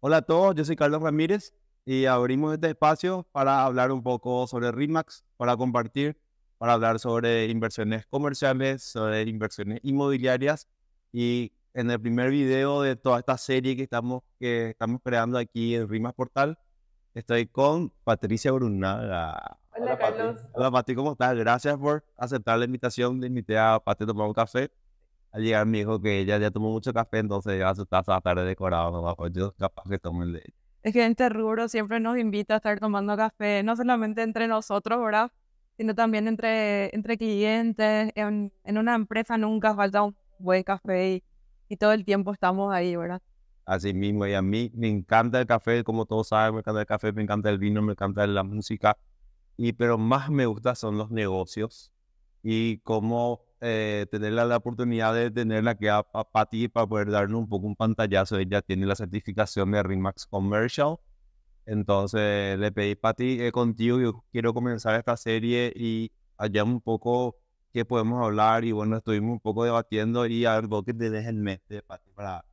Hola a todos, yo soy Carlos Ramírez y abrimos este espacio para hablar un poco sobre RIMAX, para compartir, para hablar sobre inversiones comerciales, sobre inversiones inmobiliarias y en el primer video de toda esta serie que estamos, que estamos creando aquí en RIMAX Portal, estoy con Patricia Brunaga. Hola, Carlos. Hola Patricia, ¿cómo estás? Gracias por aceptar la invitación. de invité a tomar un café al llegar me dijo que ella ya tomó mucho café, entonces ya su taza tarde decorado no yo capaz que tome el de Es que este rubro siempre nos invita a estar tomando café, no solamente entre nosotros, ¿verdad? Sino también entre, entre clientes. En, en una empresa nunca falta un buen café y, y todo el tiempo estamos ahí, ¿verdad? Así mismo, y a mí me encanta el café, como todos saben, me encanta el café, me encanta el vino, me encanta la música, y pero más me gustan son los negocios y cómo eh, tener la, oportunidad de tenerla que a, a para poder darle un poco un pantallazo. Ella tiene la certificación de Remax Commercial. Entonces le pedí, Patty, eh, contigo yo quiero comenzar esta serie y allá un poco qué podemos hablar. Y bueno, estuvimos un poco debatiendo y a ver vos qué tenés en mente, Patty, para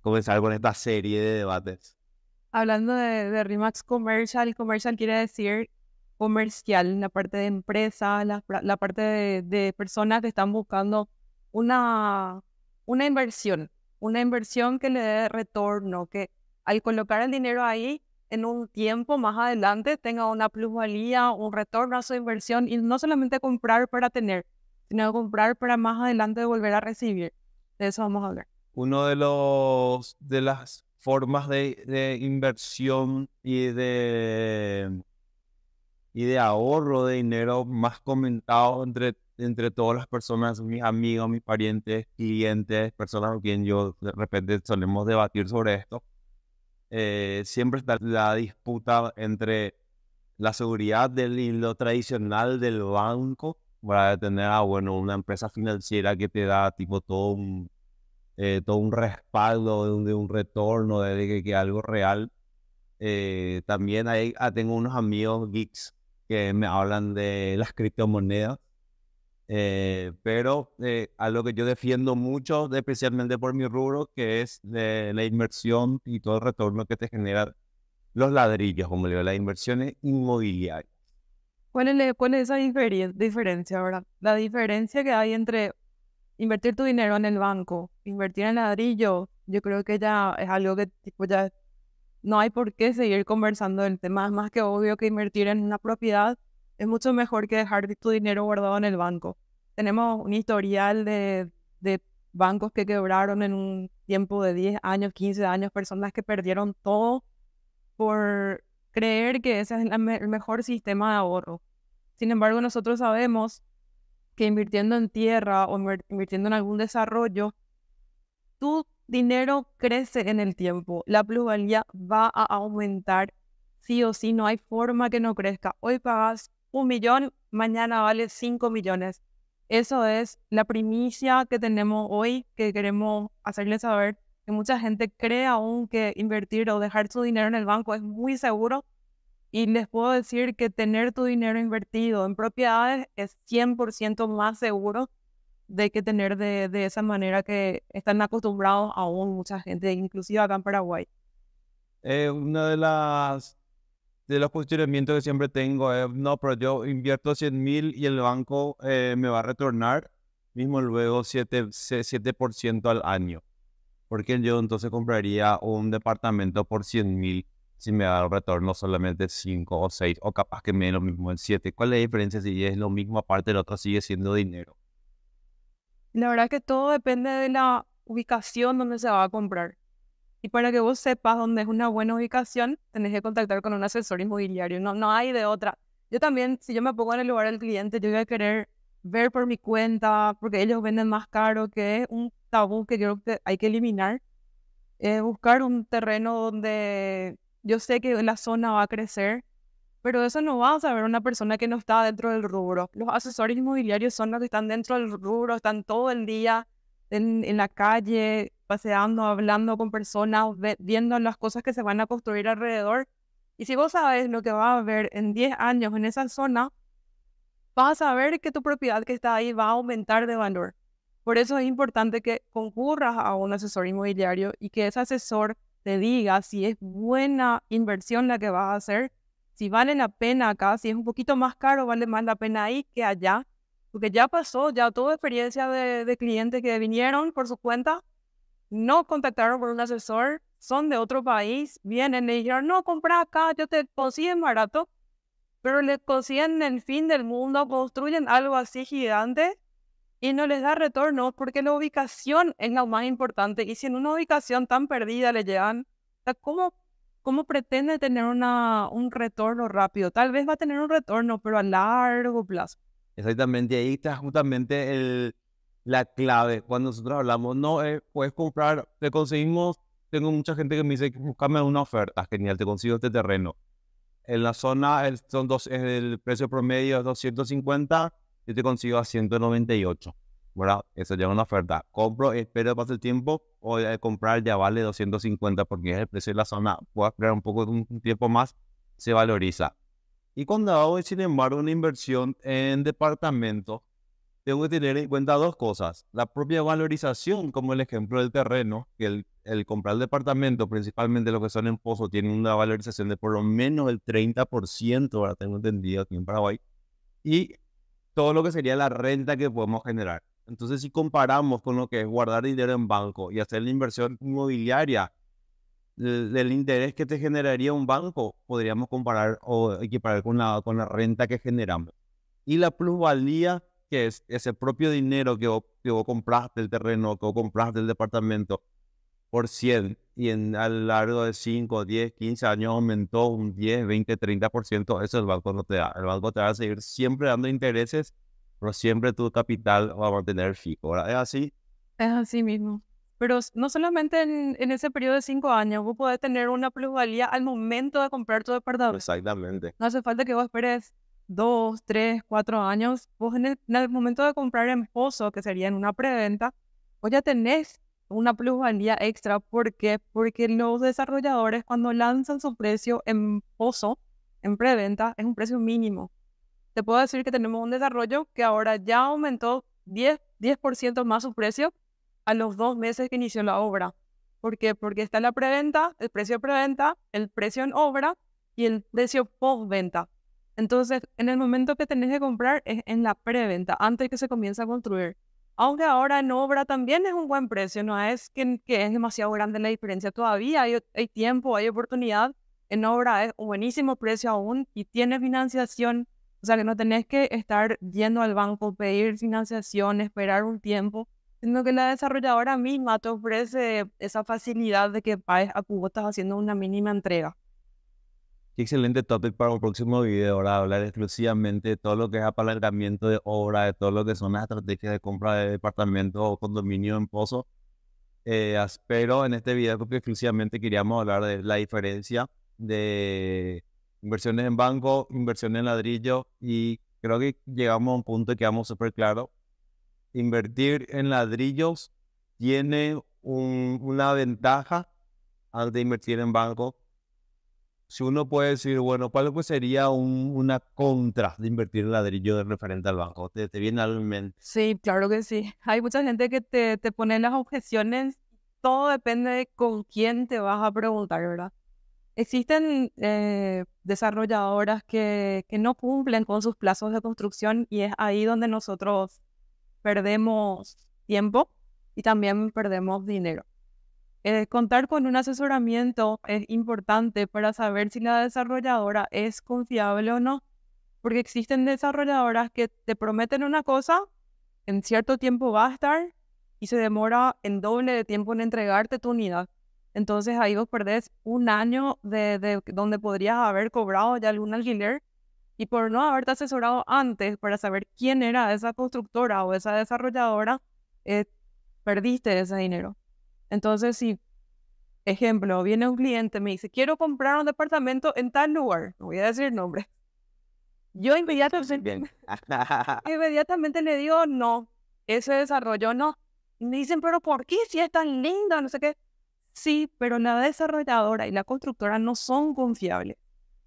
comenzar con esta serie de debates. Hablando de, de Remax Commercial, Commercial quiere decir comercial, la parte de empresa, la, parte de, personas que están buscando una, una inversión, una inversión que le dé retorno, que al colocar el dinero ahí, en un tiempo más adelante tenga una plusvalía, un retorno a su inversión y no solamente comprar para tener, sino comprar para más adelante volver a recibir. De eso vamos a hablar. Uno de los de las formas de inversión y de y de ahorro de dinero más comentado entre, entre todas las personas, mis amigos, mis parientes, clientes, personas con quien yo de repente solemos debatir sobre esto. Eh, siempre está la disputa entre la seguridad del, hilo lo tradicional del banco para tener ah, bueno, una empresa financiera que te da tipo todo un, eh, todo un respaldo de un, retorno, de que, que algo real. Eh, también hay, ah, tengo unos amigos geeks que me hablan de las criptomonedas. Eh, pero eh, algo a lo que yo defiendo mucho, especialmente por mi rubro, que es de la inversión y todo el retorno que te generan los ladrillos, como le digo, las inversiones inmobiliarias. ¿Cuál es, esa diferencia, ahora? La diferencia que hay entre invertir tu dinero en el banco, invertir en ladrillo, yo creo que ya es algo que tipo, ya no hay por qué seguir conversando del tema. Es más que obvio que invertir en una propiedad es mucho mejor que dejar tu dinero guardado en el banco. Tenemos un historial de, bancos que quebraron en un tiempo de 10 años, 15 años, personas que perdieron todo por creer que ese es el mejor sistema de ahorro. Sin embargo, nosotros sabemos que invirtiendo en tierra o invirtiendo en algún desarrollo, tú dinero crece en el tiempo, la plusvalía va a aumentar sí o sí, no hay forma que no crezca. Hoy pagas un millón, mañana vale cinco millones. Eso es la primicia que tenemos hoy, que queremos hacerles saber que mucha gente cree aún que invertir o dejar su dinero en el banco es muy seguro. Y les puedo decir que tener tu dinero invertido en propiedades es 100% más seguro de que tener de, de esa manera que están acostumbrados aún mucha gente, inclusive acá en Paraguay. Eh, una de las de los cuestionamientos que siempre tengo es, no, pero yo invierto 100 mil y el banco eh, me va a retornar mismo luego 7%, 7 al año. Porque yo entonces compraría un departamento por 100 mil si me da el retorno solamente 5 o 6 o capaz que menos mismo en 7. ¿Cuál es la diferencia si es lo mismo aparte el otro sigue siendo dinero? La verdad es que todo depende de la ubicación donde se va a comprar. Y para que vos sepas dónde es una buena ubicación, tenés que contactar con un asesor inmobiliario. No, no hay de otra. Yo también, si yo me pongo en el lugar del cliente, yo voy a querer ver por mi cuenta, porque ellos venden más caro, que es un tabú que creo que hay que eliminar. Eh, buscar un terreno donde yo sé que la zona va a crecer, pero eso no va a saber una persona que no está dentro del rubro. Los asesores inmobiliarios son los que están dentro del rubro, están todo el día en, la calle, paseando, hablando con personas, viendo las cosas que se van a construir alrededor. Y si vos sabes lo que va a haber en 10 años en esa zona, vas a ver que tu propiedad que está ahí va a aumentar de valor. Por eso es importante que concurras a un asesor inmobiliario y que ese asesor te diga si es buena inversión la que vas a hacer si vale la pena acá, si es un poquito más caro, vale más la pena ahí que allá, porque ya pasó, ya tuve experiencia de, clientes que vinieron por su cuenta, no contactaron por un asesor, son de otro país, vienen y dijeron, no, compra acá, yo te consiguen barato, pero le consiguen el fin del mundo, construyen algo así gigante y no les da retorno porque la ubicación es lo más importante. Y si en una ubicación tan perdida le llegan, ¿cómo ¿cómo pretende tener una, un retorno rápido? Tal vez va a tener un retorno, pero a largo plazo. Exactamente, ahí está justamente el, la clave cuando nosotros hablamos, no, eh, puedes comprar, te conseguimos, tengo mucha gente que me dice, búscame una oferta, genial, te consigo este terreno. En la zona, el, son dos, el precio promedio es 250, yo te consigo a 198. Eso ya una oferta. Compro, espero eh, pase el tiempo, o comprar ya vale 250 porque es el precio de la zona. Puedo esperar un poco, un tiempo más, se valoriza. Y cuando hago, sin embargo, una inversión en departamento, tengo que tener en cuenta dos cosas. La propia valorización, como el ejemplo del terreno, que el, comprar el departamento, principalmente los que son en pozo, tienen una valorización de por lo menos el 30%, ahora tengo entendido aquí en Paraguay. Y todo lo que sería la renta que podemos generar. Entonces, si comparamos con lo que es guardar dinero en banco y hacer la inversión inmobiliaria, el, interés que te generaría un banco, podríamos comparar o equiparar con la, con la renta que generamos. Y la plusvalía, que es ese propio dinero que vos, que compraste el terreno, que vos compraste el departamento, por 100 y en, a lo largo de 5, 10, 15 años aumentó un 10, 20, 30%, eso el banco no te da. El banco te va a seguir siempre dando intereses pero siempre tu capital va a mantener fijo, ¿verdad? ¿Es así? Es así mismo. Pero no solamente en, ese periodo de cinco años, vos podés tener una plusvalía al momento de comprar tu departamento. Exactamente. No hace falta que vos esperes dos, tres, cuatro años. Vos en el, en el momento de comprar en pozo, que sería en una preventa, vos ya tenés una plusvalía extra. ¿Por qué? Porque los desarrolladores cuando lanzan su precio en pozo, en preventa, es un precio mínimo te puedo decir que tenemos un desarrollo que ahora ya aumentó 10%, 10 más su precio a los dos meses que inició la obra. ¿Por qué? Porque está la preventa, el precio de preventa, el precio en obra y el precio postventa. Entonces, en el momento que tenés que comprar es en la preventa, antes que se comience a construir. Aunque ahora en obra también es un buen precio, no es que, que es demasiado grande la diferencia. Todavía hay, hay tiempo, hay oportunidad. En obra es un buenísimo precio aún y tiene financiación o sea, que no tenés que estar yendo al banco, pedir financiación, esperar un tiempo, sino que la desarrolladora misma te ofrece esa facilidad de que pagues a estás haciendo una mínima entrega. Qué excelente topic para el próximo video, ahora hablar exclusivamente de todo lo que es apalancamiento de obra, de todo lo que son las estrategias de compra de departamento o condominio en Pozo. Eh, pero en este video porque exclusivamente queríamos hablar de la diferencia de inversiones en banco, inversiones en ladrillo y creo que llegamos a un punto que vamos súper claro. Invertir en ladrillos tiene una ventaja al de invertir en banco. Si uno puede decir, bueno, ¿cuál pues sería una contra de invertir en ladrillo de referente al banco? ¿Te, viene a la mente? Sí, claro que sí. Hay mucha gente que te, te pone las objeciones. Todo depende de con quién te vas a preguntar, ¿verdad? Existen eh, desarrolladoras que, no cumplen con sus plazos de construcción y es ahí donde nosotros perdemos tiempo y también perdemos dinero. Eh, contar con un asesoramiento es importante para saber si la desarrolladora es confiable o no, porque existen desarrolladoras que te prometen una cosa, en cierto tiempo va a estar y se demora en doble de tiempo en entregarte tu unidad. Entonces ahí vos perdés un año de, de, donde podrías haber cobrado ya algún alquiler y por no haberte asesorado antes para saber quién era esa constructora o esa desarrolladora, eh, perdiste ese dinero. Entonces, si, ejemplo, viene un cliente, me dice, quiero comprar un departamento en tal lugar, no voy a decir nombre. Yo inmediatamente, inmediatamente le digo, no, ese desarrollo no. me dicen, pero ¿por qué si es tan linda? No sé qué Sí, pero la desarrolladora y la constructora no son confiables.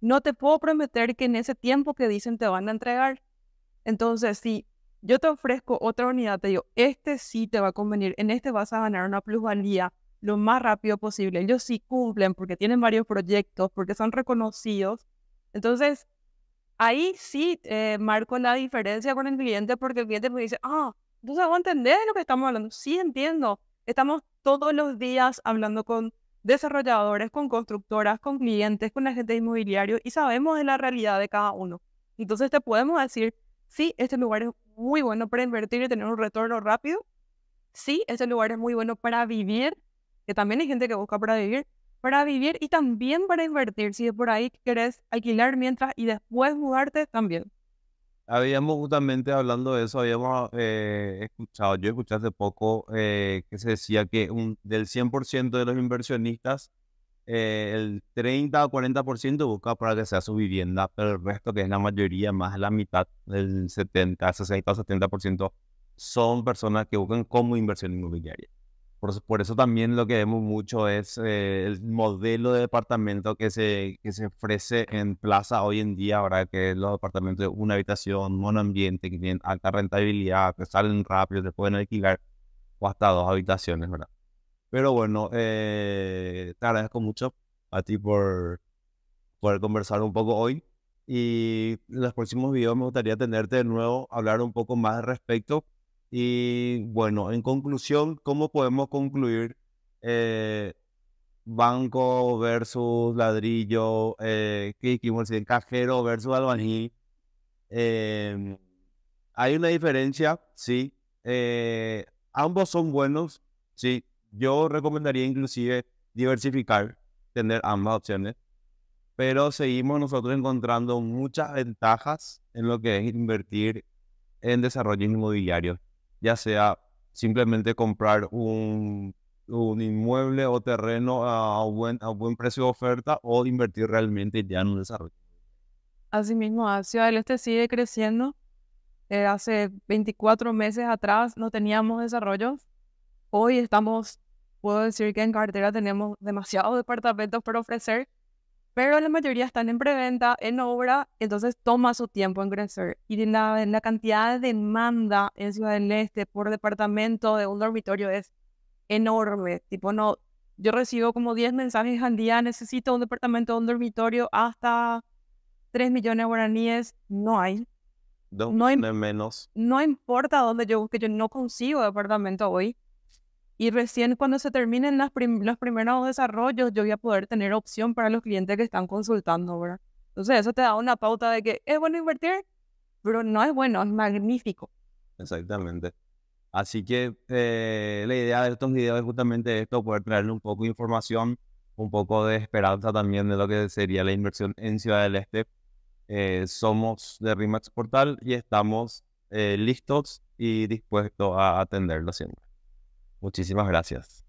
No te puedo prometer que en ese tiempo que dicen te van a entregar. Entonces, si yo te ofrezco otra unidad, te digo, este sí te va a convenir, en este vas a ganar una plusvalía lo más rápido posible. Ellos sí cumplen porque tienen varios proyectos, porque son reconocidos. Entonces, ahí sí eh, marco la diferencia con el cliente porque el cliente me dice, ah, tú sabes entender lo que estamos hablando. Sí, entiendo Estamos todos los días hablando con desarrolladores, con constructoras, con clientes, con agentes inmobiliarios y sabemos de la realidad de cada uno. Entonces te podemos decir, sí, este lugar es muy bueno para invertir y tener un retorno rápido. Sí, este lugar es muy bueno para vivir, que también hay gente que busca para vivir, para vivir y también para invertir. Si es por ahí que querés alquilar mientras y después mudarte, también. Habíamos justamente hablando de eso, habíamos eh, escuchado, yo escuché hace poco eh, que se decía que un, del 100% de los inversionistas, eh, el 30 o 40% busca para que sea su vivienda, pero el resto, que es la mayoría, más la mitad, del 70, 60 o 70%, son personas que buscan como inversión inmobiliaria. Por, eso también lo que vemos mucho es eh, el modelo de departamento que se, se ofrece en plaza hoy en día, ¿verdad? Que los departamentos de una habitación, monoambiente, que tienen alta rentabilidad, que salen rápido, te pueden alquilar o hasta dos habitaciones, ¿verdad? Pero bueno, eh, te agradezco mucho a ti por poder conversar un poco hoy. Y en los próximos videos me gustaría tenerte de nuevo, hablar un poco más al respecto, y bueno, en conclusión, ¿cómo podemos concluir eh, banco versus ladrillo, eh, Cajero versus albañil? Em, hay una diferencia, sí. Eh, ambos son buenos, sí. Yo recomendaría inclusive diversificar, tener ambas opciones. Pero seguimos nosotros encontrando muchas ventajas en lo que es invertir en desarrollo inmobiliario ya sea simplemente comprar un, un inmueble o terreno a buen, a buen precio de oferta o invertir realmente ya en un desarrollo. Asimismo, ah, Ciudad del Este sigue creciendo. Eh, hace 24 meses atrás no teníamos desarrollos. Hoy estamos, puedo decir que en cartera tenemos demasiados departamentos para ofrecer pero la mayoría están en preventa, en obra, entonces toma su tiempo en crecer. Y la, la cantidad de demanda en Ciudad del Este por departamento de un dormitorio es enorme. Tipo, no, yo recibo como 10 mensajes al día, necesito un departamento, un dormitorio, hasta 3 millones de guaraníes, no hay. No, menos. No importa dónde yo busque, yo no consigo departamento hoy. Y recién cuando se terminen las los primeros desarrollos, yo voy a poder tener opción para los clientes que están consultando, ¿verdad? Entonces eso te da una pauta de que es bueno invertir, pero no es bueno, es magnífico. Exactamente. Así que eh, la idea de estos videos es justamente esto, poder traerle un poco de información, un poco de esperanza también de lo que sería la inversión en Ciudad del Este. Eh, somos de RIMAX Portal y estamos eh, listos y dispuestos a atenderlo siempre. Muchísimas gracias.